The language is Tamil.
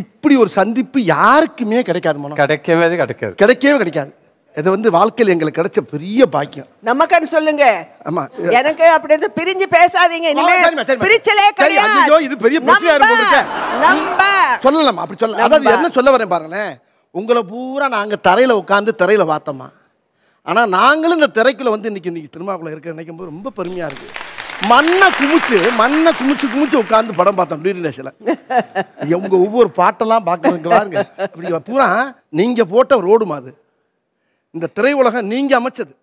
இப்படி ஒரு சந்திப்பு யாருக்குமே கிடைக்காது கிடைக்கவே கிடைக்காது கிடைக்கவே கிடைக்காது இது வந்து வாழ்க்கையில் எங்களுக்கு கிடைச்ச பெரிய பாக்கியம் நமக்கு சொல்லுங்க ஆமா எனக்கு அப்படி பிரிஞ்சு பேசாதீங்க இனிமே பிரிச்சலே கிடையாது ஐயோ இது பெரிய பிரச்சனையா இருக்கும் நம்ம சொல்லலாம் அப்படி சொல்லலாம் அதாவது என்ன சொல்ல வரேன் பாருங்களேன் உங்களை பூரா நாங்கள் தரையில் உட்காந்து தரையில் பார்த்தோமா ஆனால் நாங்களும் இந்த திரைக்குள்ள வந்து இன்றைக்கி இன்னைக்கு திருமாவுக்குள்ளே இருக்க நினைக்கும் போது ரொம்ப பெருமையா இருக்குது மண்ணை குமிச்சு மண்ணை குமிச்சு குமிச்சு உட்காந்து படம் பார்த்தோம் டூரிலேஷில் உங்க ஒவ்வொரு பாட்டெல்லாம் பார்க்கணுங்க பாருங்க அப்படி பூரா நீங்கள் போட்ட ரோடு மாது இந்த திரையுலகம் நீங்கள் அமைச்சது